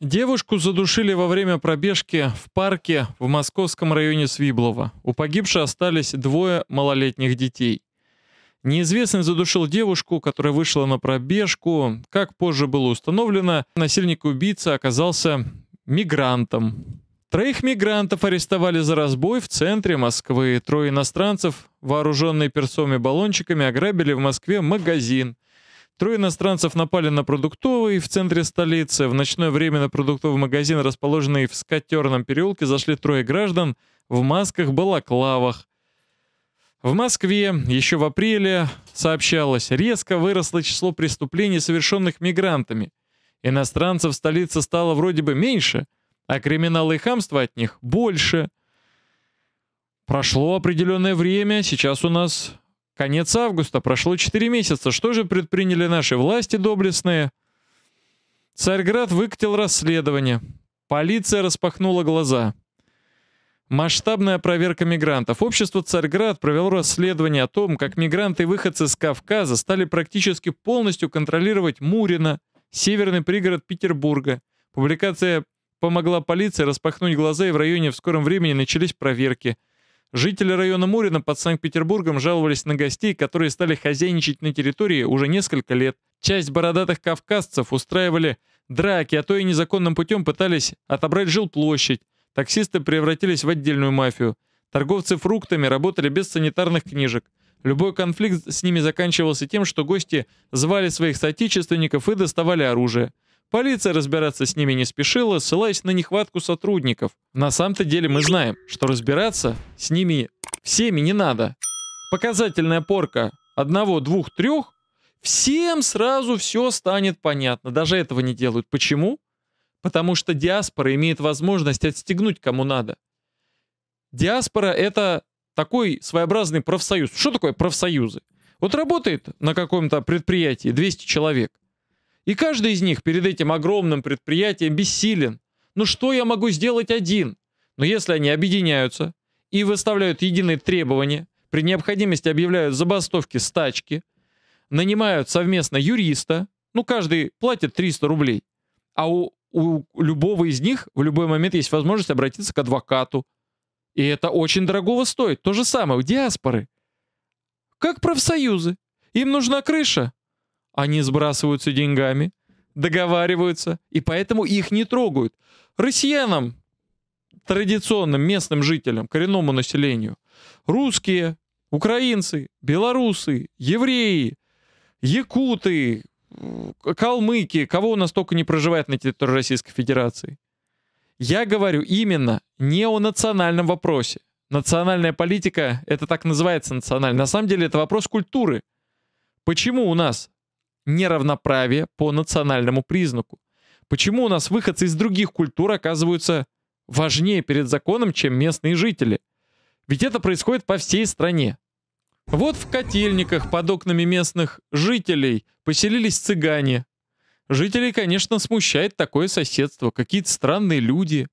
Девушку задушили во время пробежки в парке в московском районе Свиблова. У погибшей остались двое малолетних детей. Неизвестный задушил девушку, которая вышла на пробежку. Как позже было установлено, насильник-убийца оказался мигрантом. Троих мигрантов арестовали за разбой в центре Москвы. Трое иностранцев, вооруженные перцовыми баллончиками, ограбили в Москве магазин. Трое иностранцев напали на продуктовый в центре столицы. В ночное время на продуктовый магазин, расположенный в Скотерном переулке, зашли трое граждан в масках-балаклавах. В Москве еще в апреле, сообщалось, резко выросло число преступлений, совершенных мигрантами. Иностранцев в столице стало вроде бы меньше, а криминала и хамства от них больше. Прошло определенное время, сейчас у нас Конец августа, прошло 4 месяца. Что же предприняли наши власти доблестные? Царьград выкатил расследование. Полиция распахнула глаза. Масштабная проверка мигрантов. Общество Царьград провело расследование о том, как мигранты и выходцы с Кавказа стали практически полностью контролировать Мурино, северный пригород Петербурга. Публикация помогла полиции распахнуть глаза, и в районе в скором времени начались проверки. Жители района Мурина под Санкт-Петербургом жаловались на гостей, которые стали хозяйничать на территории уже несколько лет. Часть бородатых кавказцев устраивали драки, а то и незаконным путем пытались отобрать жилплощадь. Таксисты превратились в отдельную мафию. Торговцы фруктами работали без санитарных книжек. Любой конфликт с ними заканчивался тем, что гости звали своих соотечественников и доставали оружие. Полиция разбираться с ними не спешила, ссылаясь на нехватку сотрудников. На самом-то деле мы знаем, что разбираться с ними всеми не надо. Показательная порка одного, двух, трех, всем сразу все станет понятно. Даже этого не делают. Почему? Потому что диаспора имеет возможность отстегнуть кому надо. Диаспора — это такой своеобразный профсоюз. Что такое профсоюзы? Вот работает на каком-то предприятии 200 человек — и каждый из них перед этим огромным предприятием бессилен. Ну что я могу сделать один? Но если они объединяются и выставляют единые требования, при необходимости объявляют забастовки, стачки, нанимают совместно юриста, ну каждый платит 300 рублей, а у, у любого из них в любой момент есть возможность обратиться к адвокату. И это очень дорогого стоит. То же самое у диаспоры. Как профсоюзы. Им нужна крыша, они сбрасываются деньгами, договариваются, и поэтому их не трогают. Россиянам, традиционным местным жителям, коренному населению, русские, украинцы, белорусы, евреи, якуты, калмыки, кого у нас только не проживает на территории Российской Федерации. Я говорю именно не о национальном вопросе. Национальная политика, это так называется национальная. На самом деле это вопрос культуры. Почему у нас неравноправие по национальному признаку? Почему у нас выходцы из других культур оказываются важнее перед законом, чем местные жители? Ведь это происходит по всей стране. Вот в котельниках под окнами местных жителей поселились цыгане. Жителей, конечно, смущает такое соседство. Какие-то странные люди.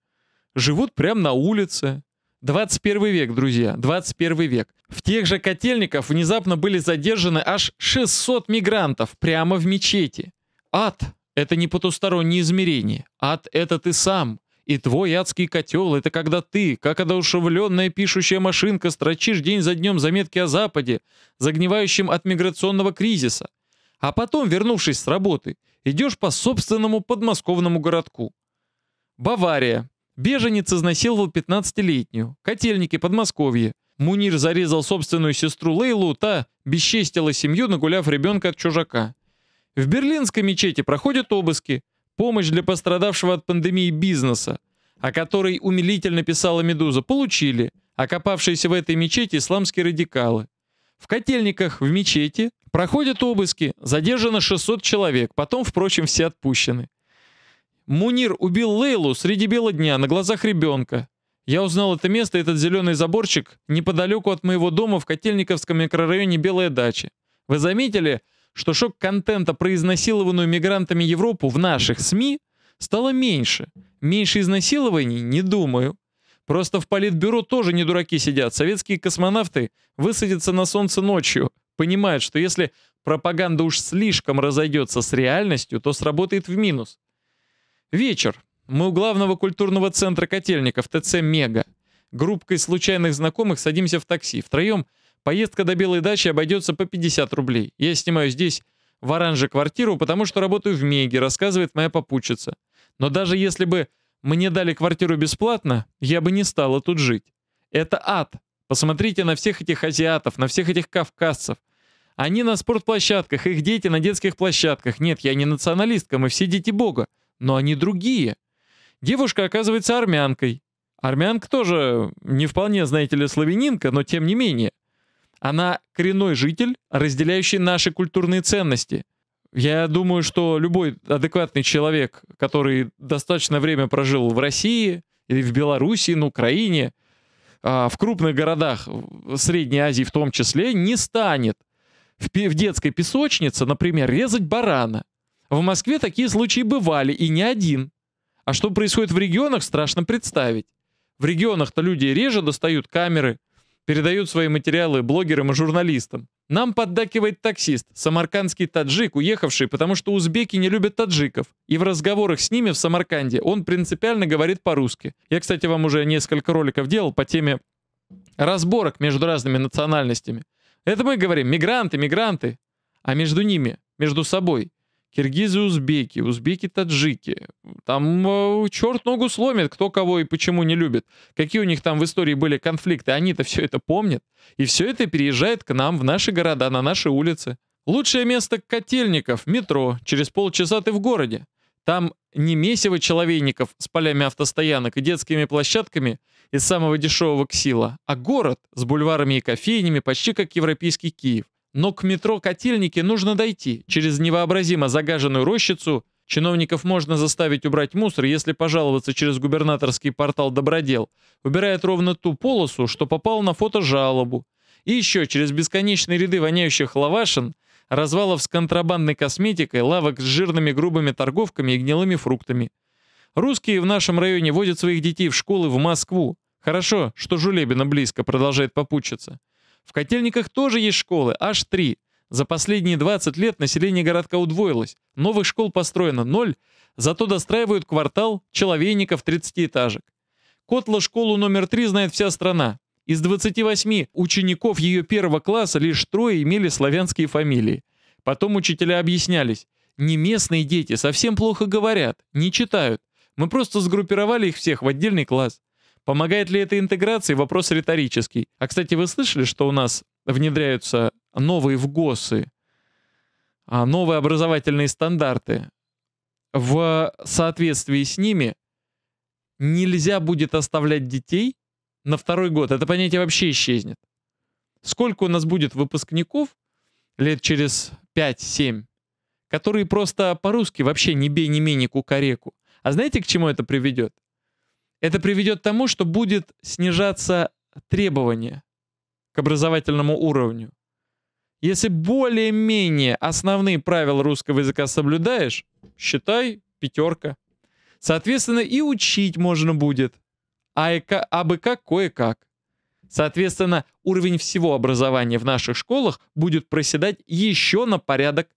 Живут прямо на улице. 21 век, друзья, 21 век. В тех же котельниках внезапно были задержаны аж 600 мигрантов прямо в мечети. Ад — это не потусторонние измерения. Ад — это ты сам. И твой адский котел — это когда ты, как одушевленная пишущая машинка, строчишь день за днем заметки о Западе, загнивающем от миграционного кризиса. А потом, вернувшись с работы, идешь по собственному подмосковному городку. Бавария. Беженец изнасиловал 15-летнюю. Котельники Подмосковье. Мунир зарезал собственную сестру Лейлу, та бесчестила семью, нагуляв ребенка от чужака. В берлинской мечети проходят обыски, помощь для пострадавшего от пандемии бизнеса, о которой умилительно писала «Медуза», получили, окопавшиеся в этой мечети исламские радикалы. В котельниках в мечети проходят обыски, задержано 600 человек, потом, впрочем, все отпущены. Мунир убил Лейлу среди бела дня на глазах ребенка. Я узнал это место, этот зеленый заборчик, неподалеку от моего дома в Котельниковском микрорайоне Белая дача. Вы заметили, что шок контента про изнасилованную мигрантами Европу в наших СМИ стало меньше. Меньше изнасилований? Не думаю. Просто в политбюро тоже не дураки сидят. Советские космонавты высадятся на солнце ночью. Понимают, что если пропаганда уж слишком разойдется с реальностью, то сработает в минус. Вечер. Мы у главного культурного центра Котельников, ТЦ «Мега». Группкой случайных знакомых садимся в такси. Втроем поездка до Белой дачи обойдется по 50 рублей. Я снимаю здесь в оранже квартиру, потому что работаю в «Меге», рассказывает моя попутчица. Но даже если бы мне дали квартиру бесплатно, я бы не стала тут жить. Это ад. Посмотрите на всех этих азиатов, на всех этих кавказцев. Они на спортплощадках, их дети на детских площадках. Нет, я не националистка, мы все дети Бога. Но они другие. Девушка оказывается армянкой. Армянка тоже не вполне, знаете ли, славянинка, но тем не менее. Она коренной житель, разделяющий наши культурные ценности. Я думаю, что любой адекватный человек, который достаточно время прожил в России, или в Белоруссии, на Украине, а, в крупных городах Средней Азии в том числе, не станет в, в детской песочнице, например, резать барана. В Москве такие случаи бывали, и не один. А что происходит в регионах, страшно представить. В регионах-то люди реже достают камеры, передают свои материалы блогерам и журналистам. Нам поддакивает таксист, самаркандский таджик, уехавший, потому что узбеки не любят таджиков. И в разговорах с ними в Самарканде он принципиально говорит по-русски. Я, кстати, вам уже несколько роликов делал по теме разборок между разными национальностями. Это мы говорим мигранты, мигранты, а между ними, между собой, Киргизы узбеки, узбеки таджики. Там э, черт ногу сломит, кто кого и почему не любит. Какие у них там в истории были конфликты. Они-то все это помнят. И все это переезжает к нам в наши города, на наши улицы. Лучшее место Котельников, метро. Через полчаса ты в городе. Там не месиво человейников с полями автостоянок и детскими площадками из самого дешевого ксила, а город с бульварами и кофейнями, почти как европейский Киев. Но к метро «Котельники» нужно дойти, через невообразимо загаженную рощицу. Чиновников можно заставить убрать мусор, если пожаловаться через губернаторский портал «Добродел». Убирает ровно ту полосу, что попал на фото жалобу. И еще через бесконечные ряды воняющих лавашин, развалов с контрабандной косметикой, лавок с жирными грубыми торговками и гнилыми фруктами. Русские в нашем районе водят своих детей в школы в Москву. Хорошо, что Жулебина близко, продолжает попутчиться. В Котельниках тоже есть школы, аж три. За последние 20 лет население городка удвоилось, новых школ построено ноль, зато достраивают квартал человейников 30-этажек. Котла школу номер три знает вся страна. Из 28 учеников ее первого класса лишь трое имели славянские фамилии. Потом учителя объяснялись. Не местные дети, совсем плохо говорят, не читают. Мы просто сгруппировали их всех в отдельный класс. Помогает ли эта интеграция? вопрос риторический. А, кстати, вы слышали, что у нас внедряются новые в ГОСы, а, новые образовательные стандарты. В соответствии с ними нельзя будет оставлять детей на второй год. Это понятие вообще исчезнет. Сколько у нас будет выпускников лет через 5-7, которые просто по-русски вообще не бей, не мени, кукареку. А знаете, к чему это приведет? Это приведет к тому, что будет снижаться требование к образовательному уровню. Если более-менее основные правила русского языка соблюдаешь, считай пятерка. Соответственно, и учить можно будет. А, эко, а бы как, кое-как. Соответственно, уровень всего образования в наших школах будет проседать еще на порядок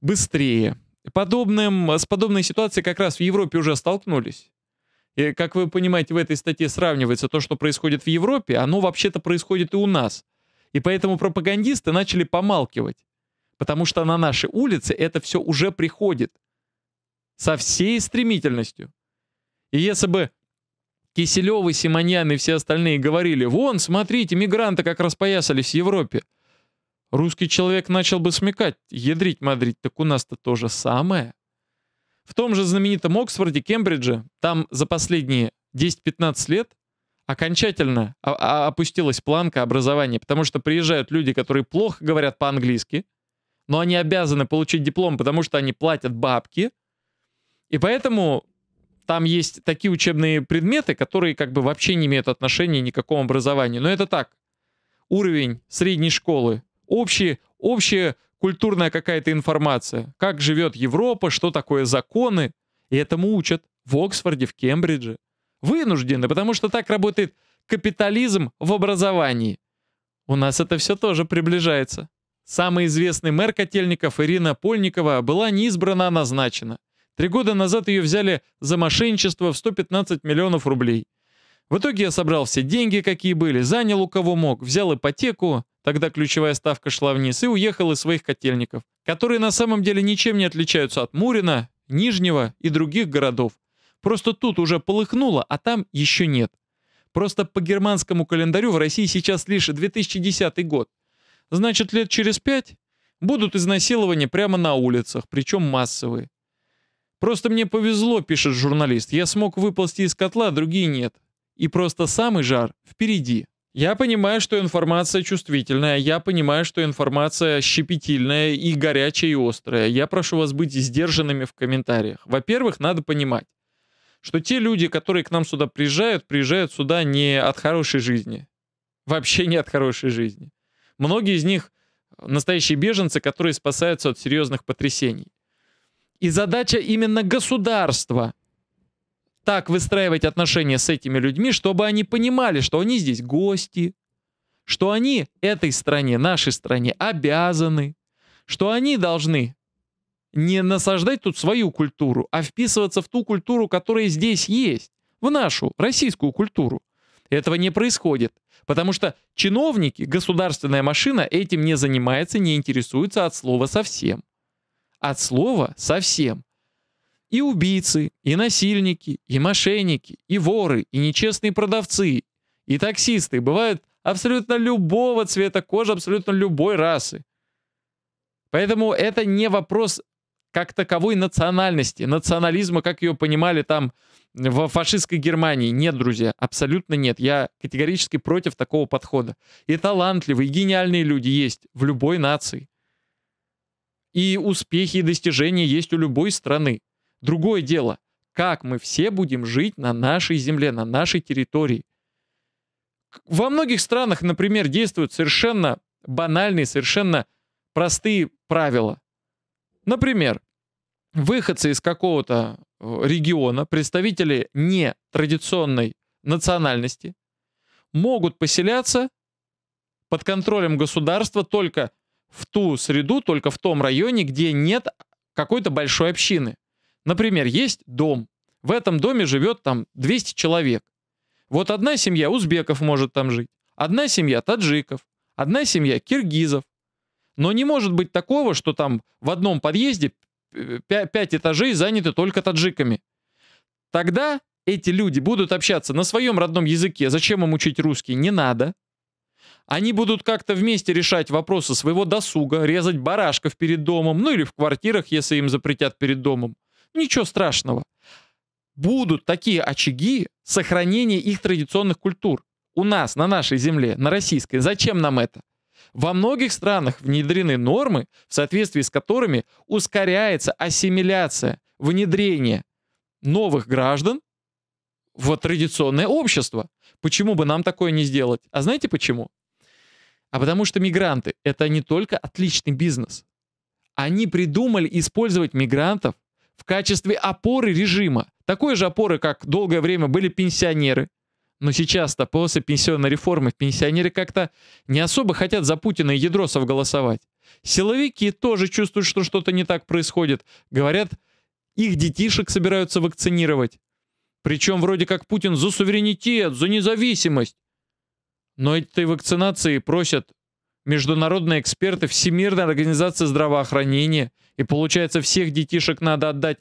быстрее. Подобным, с подобной ситуацией как раз в Европе уже столкнулись. И, как вы понимаете, в этой статье сравнивается то, что происходит в Европе, оно вообще-то происходит и у нас. И поэтому пропагандисты начали помалкивать. Потому что на наши улицы это все уже приходит. Со всей стремительностью. И если бы Киселевы, Симоньян и все остальные говорили, вон, смотрите, мигранты как распоясались в Европе. Русский человек начал бы смекать, ядрить Мадрид, так у нас-то то же самое. В том же знаменитом Оксфорде, Кембридже, там за последние 10-15 лет окончательно опустилась планка образования, потому что приезжают люди, которые плохо говорят по-английски, но они обязаны получить диплом, потому что они платят бабки, и поэтому там есть такие учебные предметы, которые как бы вообще не имеют отношения ни к какому образованию. Но это так. Уровень средней школы, общие, общие культурная какая-то информация. Как живет Европа, что такое законы. И этому учат в Оксфорде, в Кембридже. Вынуждены, потому что так работает капитализм в образовании. У нас это все тоже приближается. Самый известный мэр Котельников Ирина Польникова была не избрана, а назначена. Три года назад ее взяли за мошенничество в 115 миллионов рублей. В итоге я собрал все деньги, какие были, занял у кого мог, взял ипотеку, тогда ключевая ставка шла вниз, и уехал из своих котельников, которые на самом деле ничем не отличаются от Мурина, Нижнего и других городов. Просто тут уже полыхнуло, а там еще нет. Просто по германскому календарю в России сейчас лишь 2010 год. Значит, лет через пять будут изнасилования прямо на улицах, причем массовые. «Просто мне повезло», — пишет журналист. «Я смог выползти из котла, а другие нет и просто самый жар впереди. Я понимаю, что информация чувствительная, я понимаю, что информация щепетильная и горячая и острая. Я прошу вас быть сдержанными в комментариях. Во-первых, надо понимать, что те люди, которые к нам сюда приезжают, приезжают сюда не от хорошей жизни. Вообще не от хорошей жизни. Многие из них настоящие беженцы, которые спасаются от серьезных потрясений. И задача именно государства так выстраивать отношения с этими людьми, чтобы они понимали, что они здесь гости, что они этой стране, нашей стране обязаны, что они должны не насаждать тут свою культуру, а вписываться в ту культуру, которая здесь есть, в нашу, российскую культуру. Этого не происходит, потому что чиновники, государственная машина этим не занимается, не интересуется от слова совсем. От слова совсем. И убийцы, и насильники, и мошенники, и воры, и нечестные продавцы, и таксисты бывают абсолютно любого цвета кожи, абсолютно любой расы. Поэтому это не вопрос как таковой национальности, национализма, как ее понимали там в фашистской Германии. Нет, друзья, абсолютно нет. Я категорически против такого подхода. И талантливые, и гениальные люди есть в любой нации. И успехи и достижения есть у любой страны. Другое дело, как мы все будем жить на нашей земле, на нашей территории. Во многих странах, например, действуют совершенно банальные, совершенно простые правила. Например, выходцы из какого-то э, региона, представители нетрадиционной национальности, могут поселяться под контролем государства только в ту среду, только в том районе, где нет какой-то большой общины. Например, есть дом. В этом доме живет там 200 человек. Вот одна семья узбеков может там жить, одна семья таджиков, одна семья киргизов. Но не может быть такого, что там в одном подъезде 5 этажей заняты только таджиками. Тогда эти люди будут общаться на своем родном языке, зачем им учить русский, не надо. Они будут как-то вместе решать вопросы своего досуга, резать барашков перед домом, ну или в квартирах, если им запретят перед домом. Ничего страшного. Будут такие очаги сохранения их традиционных культур. У нас, на нашей земле, на российской. Зачем нам это? Во многих странах внедрены нормы, в соответствии с которыми ускоряется ассимиляция, внедрение новых граждан в традиционное общество. Почему бы нам такое не сделать? А знаете почему? А потому что мигранты — это не только отличный бизнес. Они придумали использовать мигрантов в качестве опоры режима, такой же опоры, как долгое время были пенсионеры. Но сейчас-то после пенсионной реформы пенсионеры как-то не особо хотят за Путина и Ядросов голосовать. Силовики тоже чувствуют, что что-то не так происходит. Говорят, их детишек собираются вакцинировать. Причем вроде как Путин за суверенитет, за независимость. Но этой вакцинации просят международные эксперты Всемирной организации здравоохранения – и получается, всех детишек надо отдать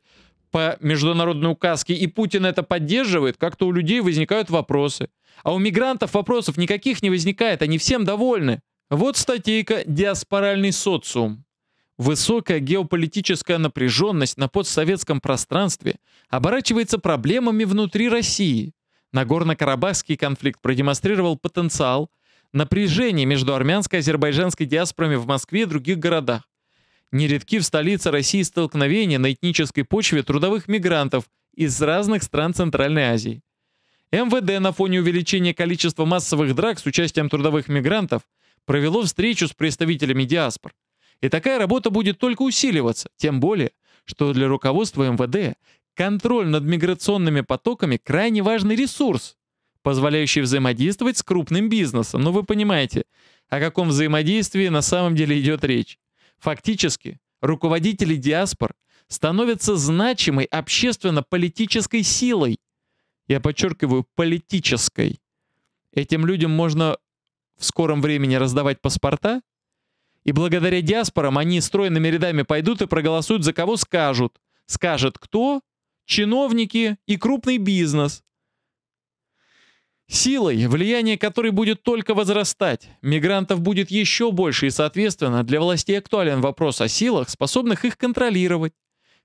по международной указке, и Путин это поддерживает, как-то у людей возникают вопросы. А у мигрантов вопросов никаких не возникает, они всем довольны. Вот статейка «Диаспоральный социум». Высокая геополитическая напряженность на постсоветском пространстве оборачивается проблемами внутри России. Нагорно-Карабахский конфликт продемонстрировал потенциал напряжения между армянской и азербайджанской диаспорами в Москве и других городах. Нередки в столице России столкновения на этнической почве трудовых мигрантов из разных стран Центральной Азии. МВД на фоне увеличения количества массовых драк с участием трудовых мигрантов провело встречу с представителями диаспор. И такая работа будет только усиливаться, тем более, что для руководства МВД контроль над миграционными потоками крайне важный ресурс, позволяющий взаимодействовать с крупным бизнесом. Но ну, вы понимаете, о каком взаимодействии на самом деле идет речь. Фактически, руководители диаспор становятся значимой общественно-политической силой. Я подчеркиваю, политической. Этим людям можно в скором времени раздавать паспорта, и благодаря диаспорам они стройными рядами пойдут и проголосуют за кого скажут. Скажет кто? Чиновники и крупный бизнес. Силой, влияние которой будет только возрастать, мигрантов будет еще больше и, соответственно, для властей актуален вопрос о силах, способных их контролировать.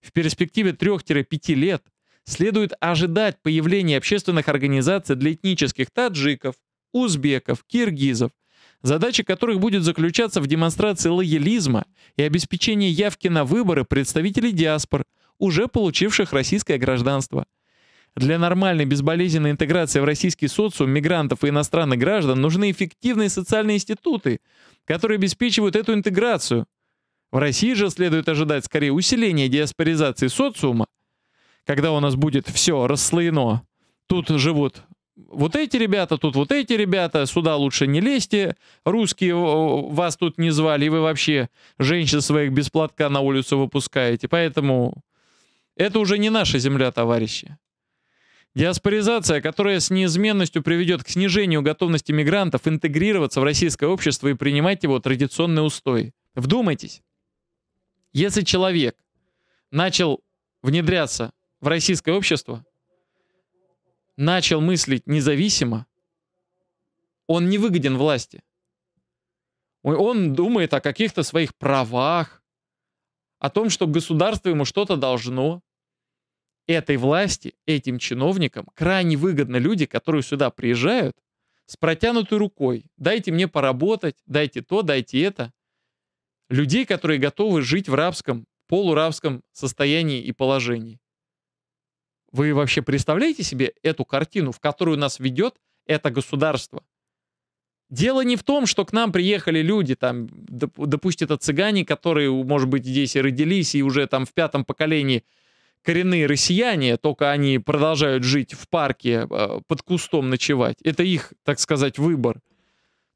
В перспективе 3-5 лет следует ожидать появления общественных организаций для этнических таджиков, узбеков, киргизов, задача которых будет заключаться в демонстрации лоялизма и обеспечении явки на выборы представителей диаспор, уже получивших российское гражданство – для нормальной безболезненной интеграции в российский социум мигрантов и иностранных граждан нужны эффективные социальные институты, которые обеспечивают эту интеграцию. В России же следует ожидать скорее усиления диаспоризации социума, когда у нас будет все расслоено. Тут живут вот эти ребята, тут вот эти ребята, сюда лучше не лезьте, русские вас тут не звали, и вы вообще женщин своих без платка на улицу выпускаете. Поэтому это уже не наша земля, товарищи. Диаспоризация, которая с неизменностью приведет к снижению готовности мигрантов интегрироваться в российское общество и принимать его традиционный устой. Вдумайтесь, если человек начал внедряться в российское общество, начал мыслить независимо, он не выгоден власти. Он думает о каких-то своих правах, о том, что государство ему что-то должно этой власти, этим чиновникам крайне выгодно люди, которые сюда приезжают с протянутой рукой. Дайте мне поработать, дайте то, дайте это. Людей, которые готовы жить в рабском, полурабском состоянии и положении. Вы вообще представляете себе эту картину, в которую нас ведет это государство? Дело не в том, что к нам приехали люди, там, допустим, это цыгане, которые, может быть, здесь и родились, и уже там в пятом поколении – коренные россияне, только они продолжают жить в парке, э, под кустом ночевать. Это их, так сказать, выбор.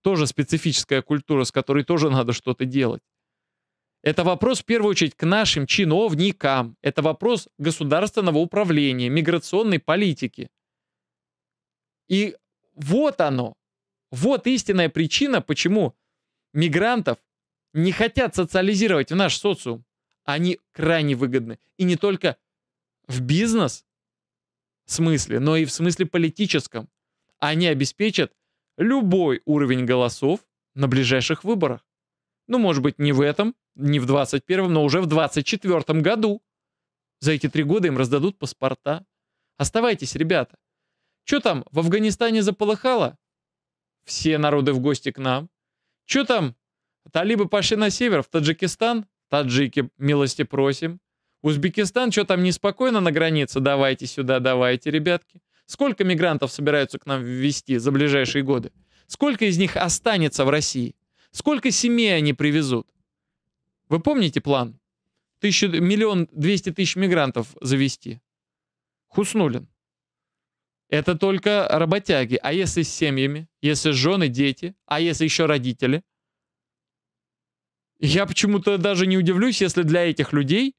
Тоже специфическая культура, с которой тоже надо что-то делать. Это вопрос, в первую очередь, к нашим чиновникам. Это вопрос государственного управления, миграционной политики. И вот оно, вот истинная причина, почему мигрантов не хотят социализировать в наш социум. Они крайне выгодны. И не только в бизнес? В смысле, но и в смысле политическом. Они обеспечат любой уровень голосов на ближайших выборах. Ну, может быть, не в этом, не в 21-м, но уже в 24-м году. За эти три года им раздадут паспорта. Оставайтесь, ребята. Что там, в Афганистане заполыхало? Все народы в гости к нам. Что там, талибы пошли на север, в Таджикистан? Таджики, милости просим. Узбекистан, что там неспокойно на границе? Давайте сюда, давайте, ребятки. Сколько мигрантов собираются к нам ввести за ближайшие годы? Сколько из них останется в России? Сколько семей они привезут? Вы помните план? Тысячу, миллион двести тысяч мигрантов завести. Хуснулин. Это только работяги. А если с семьями? Если жены, дети? А если еще родители? Я почему-то даже не удивлюсь, если для этих людей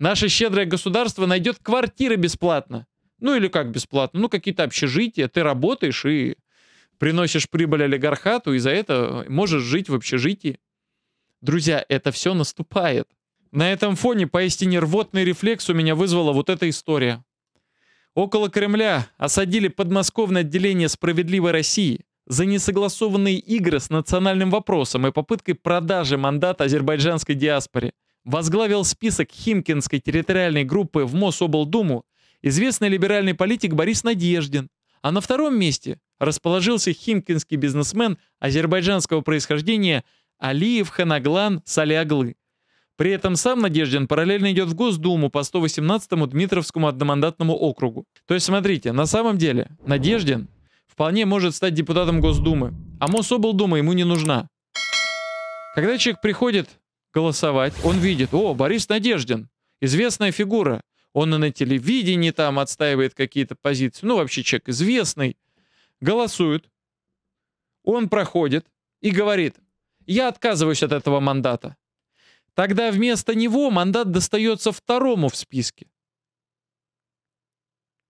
Наше щедрое государство найдет квартиры бесплатно. Ну или как бесплатно? Ну какие-то общежития. Ты работаешь и приносишь прибыль олигархату, и за это э, можешь жить в общежитии. Друзья, это все наступает. На этом фоне поистине рвотный рефлекс у меня вызвала вот эта история. Около Кремля осадили подмосковное отделение «Справедливой России» за несогласованные игры с национальным вопросом и попыткой продажи мандата азербайджанской диаспоре – возглавил список Химкинской территориальной группы в Мособлдуму известный либеральный политик Борис Надеждин, а на втором месте расположился химкинский бизнесмен азербайджанского происхождения Алиев Ханаглан Саляглы. При этом сам Надеждин параллельно идет в Госдуму по 118-му Дмитровскому одномандатному округу. То есть смотрите, на самом деле Надеждин вполне может стать депутатом Госдумы, а Мособлдума ему не нужна. Когда человек приходит голосовать. Он видит, о, Борис Надеждин, известная фигура. Он и на телевидении там отстаивает какие-то позиции. Ну, вообще человек известный. голосует, Он проходит и говорит, я отказываюсь от этого мандата. Тогда вместо него мандат достается второму в списке.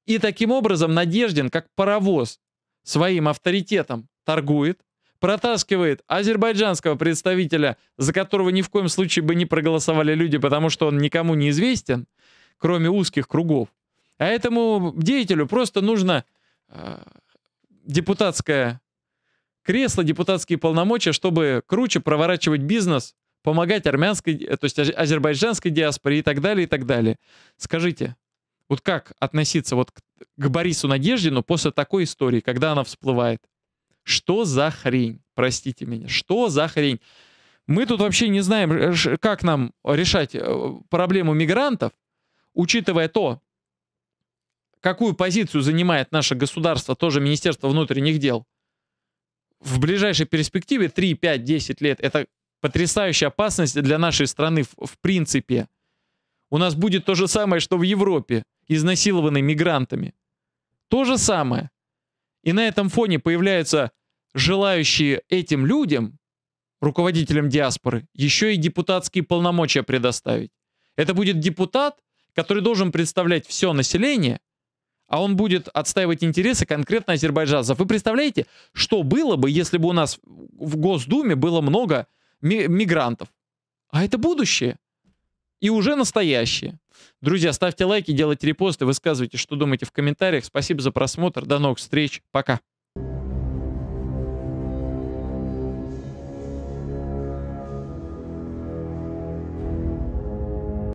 И таким образом Надеждин, как паровоз, своим авторитетом торгует, протаскивает азербайджанского представителя, за которого ни в коем случае бы не проголосовали люди, потому что он никому не известен, кроме узких кругов. А этому деятелю просто нужно э, депутатское кресло, депутатские полномочия, чтобы круче проворачивать бизнес, помогать армянской, э, то есть азербайджанской диаспоре и так далее, и так далее. Скажите, вот как относиться вот к, к Борису Надеждину после такой истории, когда она всплывает? Что за хрень? Простите меня. Что за хрень? Мы тут вообще не знаем, э, как нам э, решать э, проблему мигрантов, учитывая то, какую позицию занимает наше государство, тоже Министерство внутренних дел. В ближайшей перспективе 3, 5, 10 лет это потрясающая опасность для нашей страны в, в принципе. У нас будет то же самое, что в Европе, изнасилованный мигрантами. То же самое и на этом фоне появляются желающие этим людям, руководителям диаспоры, еще и депутатские полномочия предоставить. Это будет депутат, который должен представлять все население, а он будет отстаивать интересы конкретно азербайджанцев. Вы представляете, что было бы, если бы у нас в Госдуме было много ми мигрантов? А это будущее и уже настоящие. Друзья, ставьте лайки, делайте репосты, высказывайте, что думаете в комментариях. Спасибо за просмотр. До новых встреч. Пока.